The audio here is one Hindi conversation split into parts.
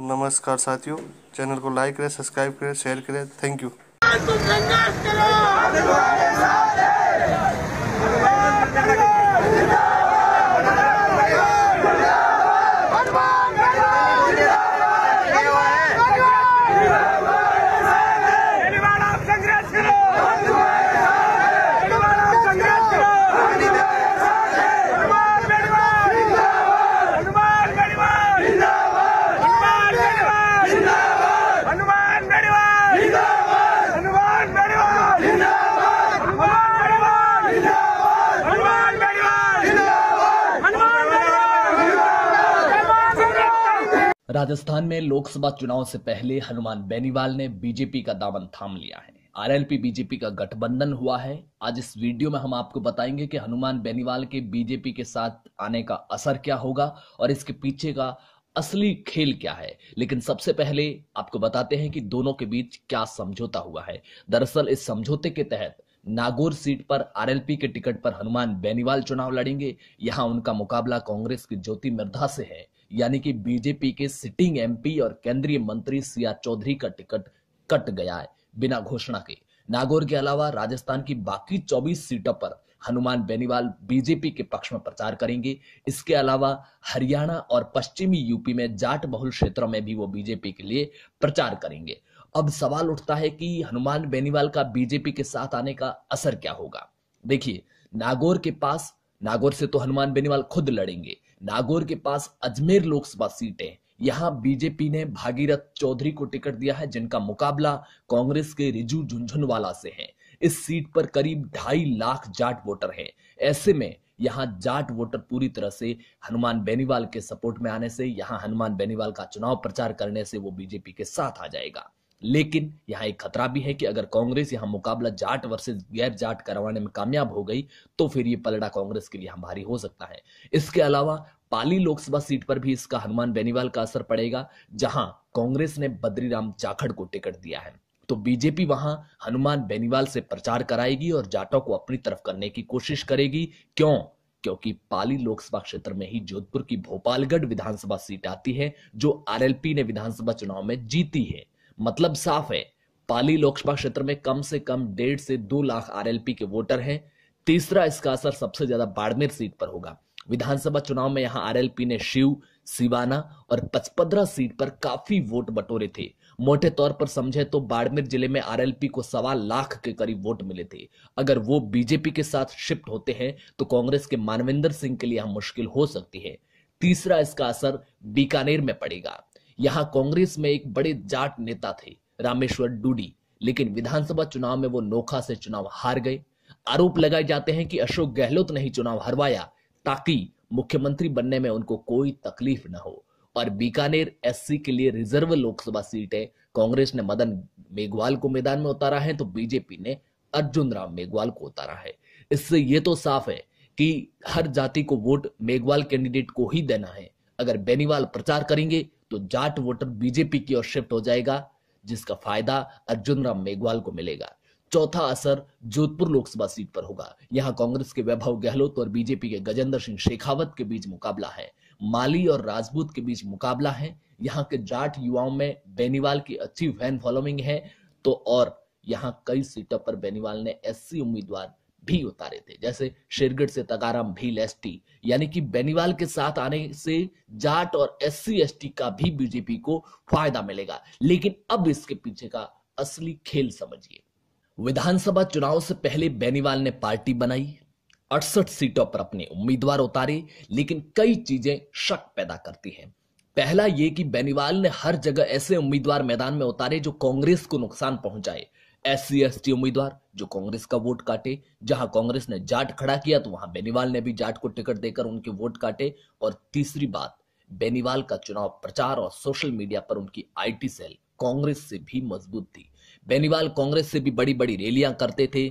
नमस्कार साथियों चैनल को लाइक करें सब्सक्राइब करें शेयर करें थैंक तो यू राजस्थान में लोकसभा चुनाव से पहले हनुमान बेनीवाल ने बीजेपी का दामन थाम लिया है आरएलपी बीजेपी का गठबंधन हुआ है आज इस वीडियो में हम आपको बताएंगे कि हनुमान बेनीवाल के बीजेपी के साथ आने का असर क्या होगा और इसके पीछे का असली खेल क्या है लेकिन सबसे पहले आपको बताते हैं कि दोनों के बीच क्या समझौता हुआ है दरअसल इस समझौते के तहत नागौर सीट पर आरएलपी के टिकट पर हनुमान बेनीवाल चुनाव लड़ेंगे यहां उनका मुकाबला कांग्रेस की ज्योति मिर्धा से है यानी कि बीजेपी के सिटिंग एमपी और केंद्रीय मंत्री सिया चौधरी का टिकट कट गया है बिना घोषणा के नागौर के अलावा राजस्थान की बाकी 24 सीटों पर हनुमान बेनीवाल बीजेपी के पक्ष में प्रचार करेंगे इसके अलावा हरियाणा और पश्चिमी यूपी में जाट बहुल क्षेत्रों में भी वो बीजेपी के लिए प्रचार करेंगे अब सवाल उठता है कि हनुमान बेनीवाल का बीजेपी के साथ आने का असर क्या होगा देखिए नागौर के पास नागौर से तो हनुमान बेनीवाल खुद लड़ेंगे नागौर के पास अजमेर लोकसभा सीट है बीजेपी ने भागीरथ चौधरी को टिकट दिया है जिनका मुकाबला कांग्रेस के रिजू झुंझुनवाला से है इस सीट पर करीब ढाई लाख जाट वोटर हैं ऐसे में यहां जाट वोटर पूरी तरह से हनुमान बेनीवाल के सपोर्ट में आने से यहां हनुमान बेनीवाल का चुनाव प्रचार करने से वो बीजेपी के साथ आ जाएगा लेकिन यहाँ एक खतरा भी है कि अगर कांग्रेस यहाँ मुकाबला जाट वर्सेस गैर जाट करवाने में कामयाब हो गई तो फिर ये पलड़ा कांग्रेस के लिए यहाँ भारी हो सकता है इसके अलावा पाली लोकसभा सीट पर भी इसका हनुमान बेनीवाल का असर पड़ेगा जहां कांग्रेस ने बद्रीराम जाखड़ को टिकट दिया है तो बीजेपी वहां हनुमान बेनीवाल से प्रचार कराएगी और जाटों को अपनी तरफ करने की कोशिश करेगी क्यों क्योंकि पाली लोकसभा क्षेत्र में ही जोधपुर की भोपालगढ़ विधानसभा सीट आती है जो आरएलपी ने विधानसभा चुनाव में जीती है मतलब साफ है पाली लोकसभा क्षेत्र में कम से कम डेढ़ से दो लाख आरएलपी के वोटर हैं तीसरा इसका असर सबसे ज्यादा बाड़मेर सीट पर होगा विधानसभा चुनाव में यहां आरएलपी ने शिव सिवाना और पचपदरा सीट पर काफी वोट बटोरे थे मोटे तौर पर समझे तो बाड़मेर जिले में आरएलपी को सवा लाख के करीब वोट मिले थे अगर वो बीजेपी के साथ शिफ्ट होते हैं तो कांग्रेस के मानवेंद्र सिंह के लिए यह मुश्किल हो सकती है तीसरा इसका असर बीकानेर में पड़ेगा यहाँ कांग्रेस में एक बड़े जाट नेता थे रामेश्वर डूडी लेकिन विधानसभा चुनाव में वो नोखा से चुनाव हार गए आरोप लगाए जाते हैं कि अशोक गहलोत ने ही चुनाव हरवाया ताकि मुख्यमंत्री बनने में उनको कोई तकलीफ न हो और बीकानेर एससी के लिए रिजर्व लोकसभा सीट है कांग्रेस ने मदन मेघवाल को मैदान में उतारा है तो बीजेपी ने अर्जुन राम मेघवाल को उतारा है इससे ये तो साफ है कि हर जाति को वोट मेघवाल कैंडिडेट को ही देना है अगर बेनीवाल प्रचार करेंगे तो जाट वोटर बीजेपी की ओर शिफ्ट हो जाएगा जिसका फायदा अर्जुन राम मेघवाल को मिलेगा चौथा असर जोधपुर लोकसभा सीट पर होगा यहां कांग्रेस के वैभव गहलोत और बीजेपी के गजेंद्र सिंह शेखावत के बीच मुकाबला है माली और राजपूत के बीच मुकाबला है यहाँ के जाट युवाओं में बेनीवाल की अच्छी फैन फॉलोइंग है तो और यहाँ कई सीटों पर बेनीवाल ने एससी उम्मीदवार भी उतारे थे जैसे शेरगढ़ से तगाराम भील एस यानी कि बेनीवाल के साथ आने से जाट और एस सी का भी बीजेपी को फायदा मिलेगा लेकिन अब इसके पीछे का असली खेल समझिए विधानसभा चुनाव से पहले बेनीवाल ने पार्टी बनाई अड़सठ सीटों पर अपने उम्मीदवार उतारे लेकिन कई चीजें शक पैदा करती हैं पहला ये कि बेनीवाल ने हर जगह ऐसे उम्मीदवार मैदान में उतारे जो कांग्रेस को नुकसान पहुंचाए एस सी उम्मीदवार जो कांग्रेस का वोट काटे जहां कांग्रेस ने जाट खड़ा किया तो वहां बेनीवाल ने भी जाट को टिकट देकर उनके वोट काटे और तीसरी बात बेनीवाल का चुनाव प्रचार और सोशल मीडिया पर उनकी आईटी सेल कांग्रेस से भी मजबूत थी बेनीवाल कांग्रेस से भी बड़ी बड़ी रैलियां करते थे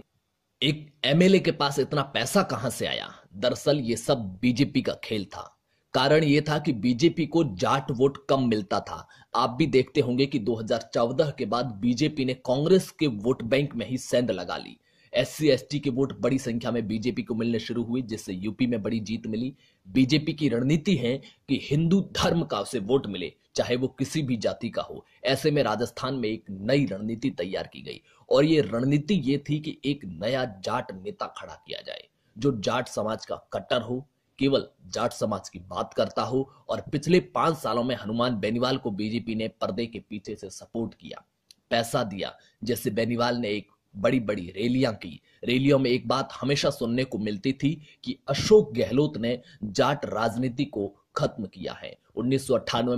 एक एमएलए के पास इतना पैसा कहां से आया दरअसल ये सब बीजेपी का खेल था कारण ये था कि बीजेपी को जाट वोट कम मिलता था आप भी देखते होंगे कि 2014 के बाद बीजेपी ने कांग्रेस के वोट बैंक में ही सेंध लगा ली एस सी के वोट बड़ी संख्या में बीजेपी को मिलने शुरू हुए जिससे यूपी में बड़ी जीत मिली बीजेपी की रणनीति है कि हिंदू धर्म का उसे वोट मिले चाहे वो किसी भी जाति का हो ऐसे में राजस्थान में एक नई रणनीति तैयार की गई और ये रणनीति ये थी कि एक नया जाट नेता खड़ा किया जाए जो जाट समाज का कट्टर हो केवल जाट समाज की बात करता हूं और पिछले पांच सालों में हनुमान बेनीवाल को बीजेपी ने पर्दे के पीछे से सपोर्ट किया पैसा दिया जैसे बेनीवाल ने एक बड़ी बड़ी रैलियां की रैलियों में एक बात हमेशा सुनने को मिलती थी कि अशोक गहलोत ने जाट राजनीति को खत्म किया है उन्नीस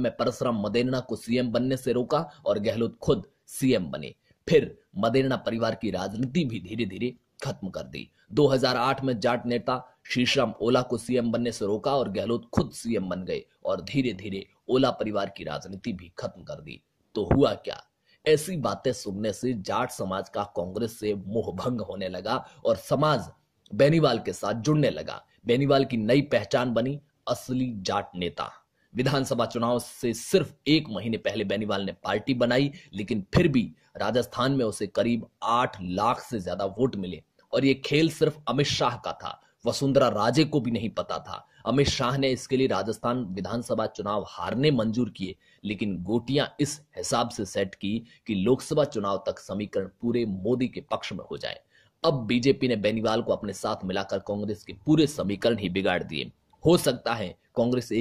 में परसराम मदेना को सीएम बनने से रोका और गहलोत खुद सीएम बने फिर मदेना परिवार की राजनीति भी धीरे धीरे खत्म कर दी 2008 में जाट नेता शीशम ओला को सीएम बनने से रोका और गहलोत खुद सीएम बन गए और धीरे धीरे ओला परिवार की राजनीति भी खत्म कर दी तो हुआ क्या ऐसी बातें सुनने से जाट समाज का कांग्रेस से भंग होने लगा और समाज बेनीवाल के साथ जुड़ने लगा बेनीवाल की नई पहचान बनी असली जाट नेता विधानसभा चुनाव से सिर्फ एक महीने पहले बेनीवाल ने पार्टी बनाई लेकिन फिर भी राजस्थान में उसे करीब आठ लाख से ज्यादा वोट मिले और ये खेल सिर्फ अमित शाह का था वसुंधरा राजे को भी नहीं पता था अमित शाह ने इसके लिए राजस्थान विधानसभा चुनाव हारने मंजूर किए लेकिन गोटियां इस हिसाब से सेट की कि लोकसभा चुनाव तक समीकरण पूरे मोदी के पक्ष में हो जाए अब बीजेपी ने बेनीवाल को अपने साथ मिलाकर कांग्रेस के पूरे समीकरण ही बिगाड़ दिए हो सकता है कांग्रेस